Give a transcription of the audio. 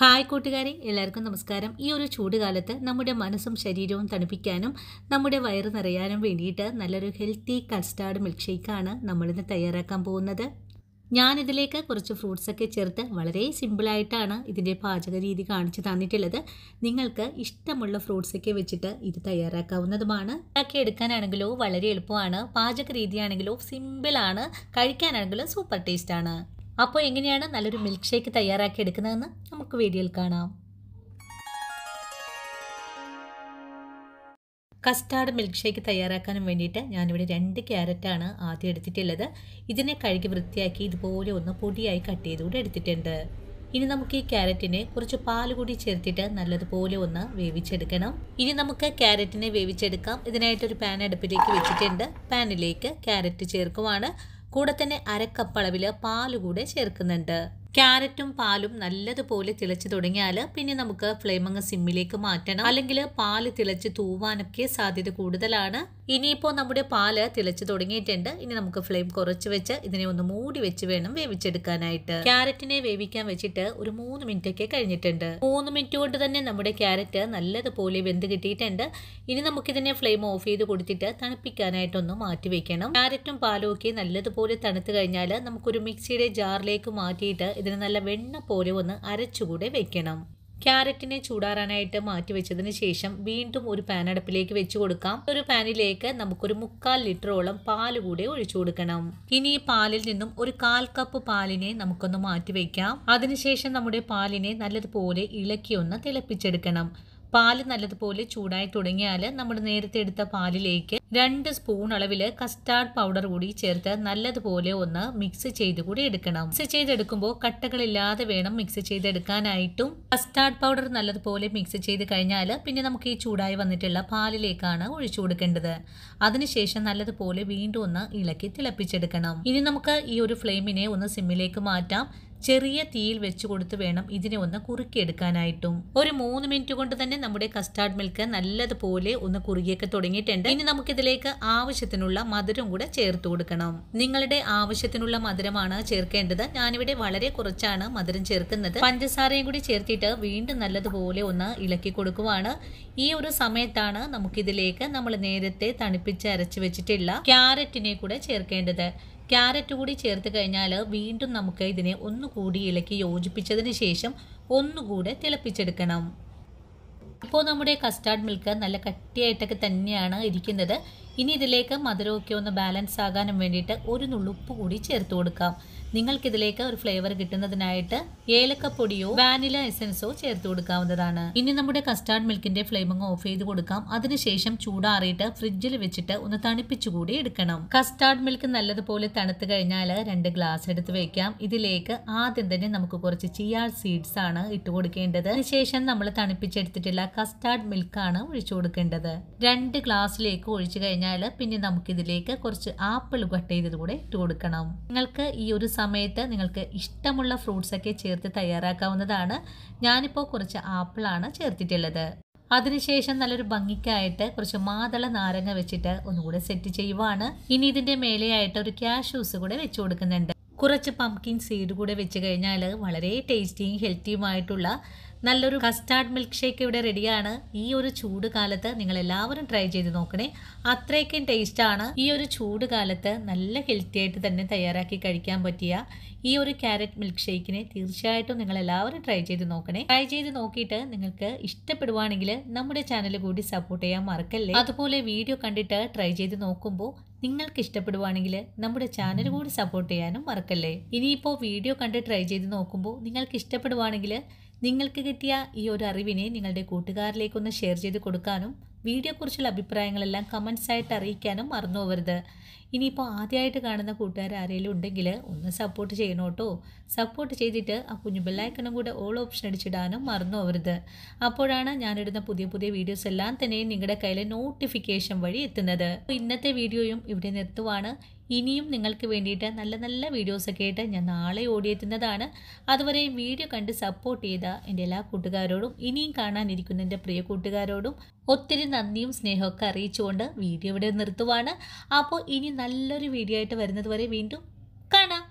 hi കൂട്ടുകാരെ എല്ലാവർക്കും നമസ്കാരം ഈ ഒരു ചൂടുകാലത്ത് നമ്മുടെ മനസ്സും ശരീരവും തണുപ്പിക്കാനും നമ്മുടെ വയറ് നിറയാനും വേണ്ടിയിട്ട് നല്ലൊരു ഹെൽത്തി കസ്റ്റാർഡ് മിൽക്ക് ഷേക്കാണ് നമ്മളിന്ന് തയ്യാറാക്കാൻ പോകുന്നത് ഞാനിതിലേക്ക് കുറച്ച് ഫ്രൂട്ട്സൊക്കെ ചേർത്ത് വളരെ സിമ്പിളായിട്ടാണ് ഇതിൻ്റെ പാചക രീതി കാണിച്ചു തന്നിട്ടുള്ളത് നിങ്ങൾക്ക് ഇഷ്ടമുള്ള ഫ്രൂട്ട്സൊക്കെ വെച്ചിട്ട് ഇത് തയ്യാറാക്കാവുന്നതുമാണ് ഇതൊക്കെ എടുക്കാനാണെങ്കിലോ വളരെ എളുപ്പമാണ് പാചക രീതിയാണെങ്കിലോ സിമ്പിളാണ് കഴിക്കാനാണെങ്കിലും സൂപ്പർ ടേസ്റ്റാണ് അപ്പോൾ എങ്ങനെയാണ് നല്ലൊരു മിൽക്ക് ഷേക്ക് തയ്യാറാക്കി എടുക്കുന്നതെന്ന് നമുക്ക് വീഡിയോയിൽ കാണാം കസ്റ്റാർഡ് മിൽക്ക് ഷേക്ക് തയ്യാറാക്കാനും വേണ്ടിയിട്ട് ഞാനിവിടെ രണ്ട് ക്യാരറ്റാണ് ആദ്യം എടുത്തിട്ടുള്ളത് ഇതിനെ കഴുകി വൃത്തിയാക്കി ഇതുപോലെ ഒന്ന് പൊടിയായി കട്ട് ചെയ്തുകൂടെ എടുത്തിട്ടുണ്ട് ഇനി നമുക്ക് ഈ ക്യാരറ്റിനെ കുറച്ച് പാൽ കൂടി ചേർത്തിട്ട് നല്ലതുപോലെ ഒന്ന് വേവിച്ചെടുക്കണം ഇനി നമുക്ക് ക്യാരറ്റിനെ വേവിച്ചെടുക്കാം ഇതിനായിട്ടൊരു പാൻ അടുപ്പിലേക്ക് വെച്ചിട്ടുണ്ട് പാനിലേക്ക് ക്യാരറ്റ് ചേർക്കുവാണ് കൂടെ തന്നെ അരക്കപ്പളവിൽ പാൽ കൂടെ ചേർക്കുന്നുണ്ട് ക്യാരറ്റും പാലും നല്ലതുപോലെ തിളച്ച് തുടങ്ങിയാൽ പിന്നെ നമുക്ക് ഫ്ലെയിമങ്ങ് സിമ്മിലേക്ക് മാറ്റണം അല്ലെങ്കിൽ പാല് തിളച്ച് തൂവാനൊക്കെ സാധ്യത കൂടുതലാണ് ഇനിയിപ്പോൾ നമ്മുടെ പാല് തിളച്ച് തുടങ്ങിയിട്ടുണ്ട് ഇനി നമുക്ക് ഫ്ലെയിം കുറച്ച് വെച്ച് ഇതിനെ ഒന്ന് മൂടി വെച്ച് വേണം വേവിച്ചെടുക്കാനായിട്ട് ക്യാരറ്റിനെ വേവിക്കാൻ വെച്ചിട്ട് ഒരു മൂന്ന് മിനിറ്റ് ഒക്കെ കഴിഞ്ഞിട്ടുണ്ട് മൂന്ന് മിനിറ്റ് കൊണ്ട് തന്നെ നമ്മുടെ ക്യാരറ്റ് നല്ലതുപോലെ വെന്ത് കിട്ടിയിട്ടുണ്ട് ഇനി നമുക്കിതിനെ ഫ്ലെയിം ഓഫ് ചെയ്ത് കൊടുത്തിട്ട് തണുപ്പിക്കാനായിട്ടൊന്ന് മാറ്റി വെക്കണം ക്യാരറ്റും പാലും ഒക്കെ നല്ലതുപോലെ തണുത്ത് കഴിഞ്ഞാൽ നമുക്കൊരു മിക്സിയുടെ ജാറിലേക്ക് മാറ്റിയിട്ട് ഇതിന് നല്ല വെണ്ണ പോലെ ഒന്ന് അരച്ചുകൂടെ വെക്കണം ക്യാരറ്റിനെ ചൂടാറാനായിട്ട് മാറ്റി വെച്ചതിന് ശേഷം വീണ്ടും ഒരു പാൻ അടുപ്പിലേക്ക് വെച്ച് കൊടുക്കാം ഒരു പാനിലേക്ക് നമുക്കൊരു മുക്കാൽ ലിറ്ററോളം പാല് കൂടെ ഒഴിച്ചു കൊടുക്കണം ഇനി ഈ പാലിൽ നിന്നും ഒരു കാൽ കപ്പ് പാലിനെ നമുക്കൊന്ന് മാറ്റി വെക്കാം അതിനുശേഷം നമ്മുടെ പാലിനെ നല്ലതുപോലെ ഇളക്കി ഒന്ന് തിളപ്പിച്ചെടുക്കണം പാല് നല്ലതുപോലെ ചൂടായി തുടങ്ങിയാൽ നമ്മൾ നേരത്തെ എടുത്ത പാലിലേക്ക് രണ്ട് സ്പൂൺ അളവിൽ കസ്റ്റാർഡ് പൗഡർ കൂടി ചേർത്ത് നല്ലതുപോലെ ഒന്ന് മിക്സ് ചെയ്ത് കൂടി എടുക്കണം മിക്സ് ചെയ്തെടുക്കുമ്പോൾ കട്ടകളില്ലാതെ വേണം മിക്സ് ചെയ്തെടുക്കാനായിട്ടും കസ്റ്റാർഡ് പൗഡർ നല്ലതുപോലെ മിക്സ് ചെയ്ത് കഴിഞ്ഞാൽ പിന്നെ നമുക്ക് ഈ ചൂടായി വന്നിട്ടുള്ള പാലിലേക്കാണ് ഒഴിച്ചു കൊടുക്കേണ്ടത് അതിനുശേഷം നല്ലതുപോലെ വീണ്ടും ഒന്ന് ഇളക്കി തിളപ്പിച്ചെടുക്കണം ഇനി നമുക്ക് ഈ ഒരു ഫ്ലെയിമിനെ ഒന്ന് സിമ്മിലേക്ക് മാറ്റാം ചെറിയ തീയിൽ വെച്ച് കൊടുത്ത് വേണം ഇതിനെ ഒന്ന് കുറുക്കിയെടുക്കാനായിട്ടും ഒരു മൂന്ന് മിനിറ്റ് കൊണ്ട് തന്നെ നമ്മുടെ കസ്റ്റാർഡ് മിൽക്ക് നല്ലതുപോലെ ഒന്ന് കുറുകിയൊക്കെ തുടങ്ങിയിട്ടുണ്ട് ഇനി നമുക്കിതിലേക്ക് ആവശ്യത്തിനുള്ള മധുരം കൂടെ ചേർത്ത് കൊടുക്കണം നിങ്ങളുടെ ആവശ്യത്തിനുള്ള മധുരമാണ് ചേർക്കേണ്ടത് ഞാനിവിടെ വളരെ കുറച്ചാണ് മധുരം ചേർക്കുന്നത് പഞ്ചസാരയും കൂടി ചേർത്തിട്ട് വീണ്ടും നല്ലതുപോലെ ഒന്ന് ഇളക്കി കൊടുക്കുവാണ് ഈ ഒരു സമയത്താണ് നമുക്കിതിലേക്ക് നമ്മൾ നേരത്തെ തണുപ്പിച്ച് അരച്ച് വെച്ചിട്ടുള്ള ക്യാരറ്റിനെ കൂടെ ചേർക്കേണ്ടത് ക്യാരറ്റ് കൂടി ചേർത്ത് കഴിഞ്ഞാൽ വീണ്ടും നമുക്ക് ഇതിനെ ഒന്നുകൂടി ഇളക്കി യോജിപ്പിച്ചതിന് ശേഷം ഒന്നുകൂടെ തിളപ്പിച്ചെടുക്കണം ഇപ്പോൾ നമ്മുടെ കസ്റ്റാർഡ് മിൽക്ക് നല്ല കട്ടിയായിട്ടൊക്കെ തന്നെയാണ് ഇരിക്കുന്നത് ഇനി ഇതിലേക്ക് മധുരമൊക്കെ ഒന്ന് ബാലൻസ് ആകാനും വേണ്ടിയിട്ട് ഒരു നുള്ളുപ്പ് കൂടി ചേർത്ത് കൊടുക്കാം നിങ്ങൾക്കിതിലേക്ക് ഒരു ഫ്ലേവർ കിട്ടുന്നതിനായിട്ട് ഏലക്കപ്പൊടിയോ വാനില എസൻസോ ചേർത്ത് കൊടുക്കാവുന്നതാണ് ഇനി നമ്മുടെ കസ്റ്റാർഡ് മിൽക്കിന്റെ ഫ്ലേമിംഗ് ഓഫ് ചെയ്ത് കൊടുക്കാം അതിനുശേഷം ചൂടാറിയിട്ട് ഫ്രിഡ്ജിൽ വെച്ചിട്ട് ഒന്ന് തണുപ്പിച്ചുകൂടി എടുക്കണം കസ്റ്റാർഡ് മിൽക്ക് നല്ലതുപോലെ തണുത്ത് കഴിഞ്ഞാൽ രണ്ട് ഗ്ലാസ് എടുത്ത് വെക്കാം ഇതിലേക്ക് ആദ്യം തന്നെ നമുക്ക് കുറച്ച് ചിയാർ സീഡ്സ് ആണ് ഇട്ട് കൊടുക്കേണ്ടത് അതിനുശേഷം നമ്മൾ തണുപ്പിച്ചെടുത്തിട്ടുള്ള കസ്റ്റാർഡ് മിൽക്കാണ് ഒഴിച്ചു കൊടുക്കേണ്ടത് രണ്ട് ഗ്ലാസ്സിലേക്ക് ഒഴിച്ചു കഴിഞ്ഞാൽ കഴിഞ്ഞാൽ പിന്നെ നമുക്കിതിലേക്ക് കുറച്ച് ആപ്പിൾ കട്ട് ചെയ്തത് കൂടെ ഇട്ട് കൊടുക്കണം നിങ്ങൾക്ക് ഈ ഒരു സമയത്ത് നിങ്ങൾക്ക് ഇഷ്ടമുള്ള ഫ്രൂട്ട്സൊക്കെ ചേർത്ത് തയ്യാറാക്കാവുന്നതാണ് ഞാനിപ്പോൾ കുറച്ച് ആപ്പിളാണ് ചേർത്തിട്ടുള്ളത് അതിനുശേഷം നല്ലൊരു ഭംഗിക്കായിട്ട് കുറച്ച് മാതള നാരങ്ങ വെച്ചിട്ട് ഒന്നുകൂടെ സെറ്റ് ചെയ്യുവാണ് ഇനി ഇതിൻ്റെ മേലെയായിട്ട് ഒരു ഷൂസ് കൂടെ വെച്ചു കൊടുക്കുന്നുണ്ട് കുറച്ച് പംകിൻ സീഡ് കൂടെ വെച്ച് കഴിഞ്ഞാൽ വളരെ ടേസ്റ്റിയും ഹെൽത്തിയുമായിട്ടുള്ള നല്ലൊരു കസ്റ്റാർഡ് മിൽക്ക് ഷേക്ക് ഇവിടെ റെഡിയാണ് ഈ ഒരു ചൂട് കാലത്ത് നിങ്ങൾ എല്ലാവരും ട്രൈ ചെയ്ത് നോക്കണേ അത്രയ്ക്കും ടേസ്റ്റാണ് ഈ ഒരു ചൂട് കാലത്ത് നല്ല ഹെൽത്തി ആയിട്ട് തന്നെ തയ്യാറാക്കി കഴിക്കാൻ പറ്റിയ ഈ ഒരു ക്യാരറ്റ് മിൽക്ക് ഷേക്കിനെ തീർച്ചയായിട്ടും നിങ്ങൾ എല്ലാവരും ട്രൈ ചെയ്ത് നോക്കണേ ട്രൈ ചെയ്ത് നോക്കിയിട്ട് നിങ്ങൾക്ക് ഇഷ്ടപ്പെടുവാണെങ്കിൽ നമ്മുടെ ചാനൽ കൂടി സപ്പോർട്ട് ചെയ്യാൻ മറക്കല്ലേ അതുപോലെ വീഡിയോ കണ്ടിട്ട് ട്രൈ ചെയ്ത് നോക്കുമ്പോൾ നിങ്ങൾക്ക് ഇഷ്ടപ്പെടുവാണെങ്കിൽ നമ്മുടെ ചാനൽ കൂടി സപ്പോർട്ട് ചെയ്യാനും മറക്കല്ലേ ഇനിയിപ്പോൾ വീഡിയോ കണ്ട് ട്രൈ ചെയ്ത് നോക്കുമ്പോൾ നിങ്ങൾക്ക് ഇഷ്ടപ്പെടുവാണെങ്കിൽ നിങ്ങൾക്ക് കിട്ടിയ ഈ ഒരു അറിവിനെ നിങ്ങളുടെ കൂട്ടുകാരിലേക്കൊന്ന് ഷെയർ ചെയ്ത് കൊടുക്കാനും കുറിച്ചുള്ള അഭിപ്രായങ്ങളെല്ലാം കമൻസ് ആയിട്ട് അറിയിക്കാനും മറന്നു പോകരുത് ഇനിയിപ്പോൾ ആദ്യമായിട്ട് കാണുന്ന കൂട്ടുകാർ ആരെങ്കിലും ഉണ്ടെങ്കിൽ ഒന്ന് സപ്പോർട്ട് ചെയ്യണം കേട്ടോ സപ്പോർട്ട് ചെയ്തിട്ട് ആ കുഞ്ഞു ബെല്ലൈക്കണും കൂടെ ഓൾ ഓപ്ഷൻ അടിച്ചിടാനും മറന്നു പോകരുത് അപ്പോഴാണ് ഞാനിടുന്ന പുതിയ പുതിയ വീഡിയോസ് എല്ലാം തന്നെയും നിങ്ങളുടെ കയ്യിലെ നോട്ടിഫിക്കേഷൻ വഴി എത്തുന്നത് ഇന്നത്തെ വീഡിയോയും ഇവിടെ നിർത്തുവാണ് ഇനിയും നിങ്ങൾക്ക് വേണ്ടിയിട്ട് നല്ല നല്ല വീഡിയോസൊക്കെ ആയിട്ട് ഞാൻ നാളെ ഓടിയെത്തുന്നതാണ് അതുവരെയും വീഡിയോ കണ്ട് സപ്പോർട്ട് ചെയ്ത എൻ്റെ എല്ലാ കൂട്ടുകാരോടും ഇനിയും കാണാനിരിക്കുന്ന എൻ്റെ പ്രിയ കൂട്ടുകാരോടും ഒത്തിരി നന്ദിയും സ്നേഹമൊക്കെ അറിയിച്ചുകൊണ്ട് വീഡിയോ ഇവിടെ നിർത്തുവാണ് അപ്പോൾ ഇനി നല്ലൊരു വീഡിയോ ആയിട്ട് വരുന്നത് വരെ വീണ്ടും കാണാം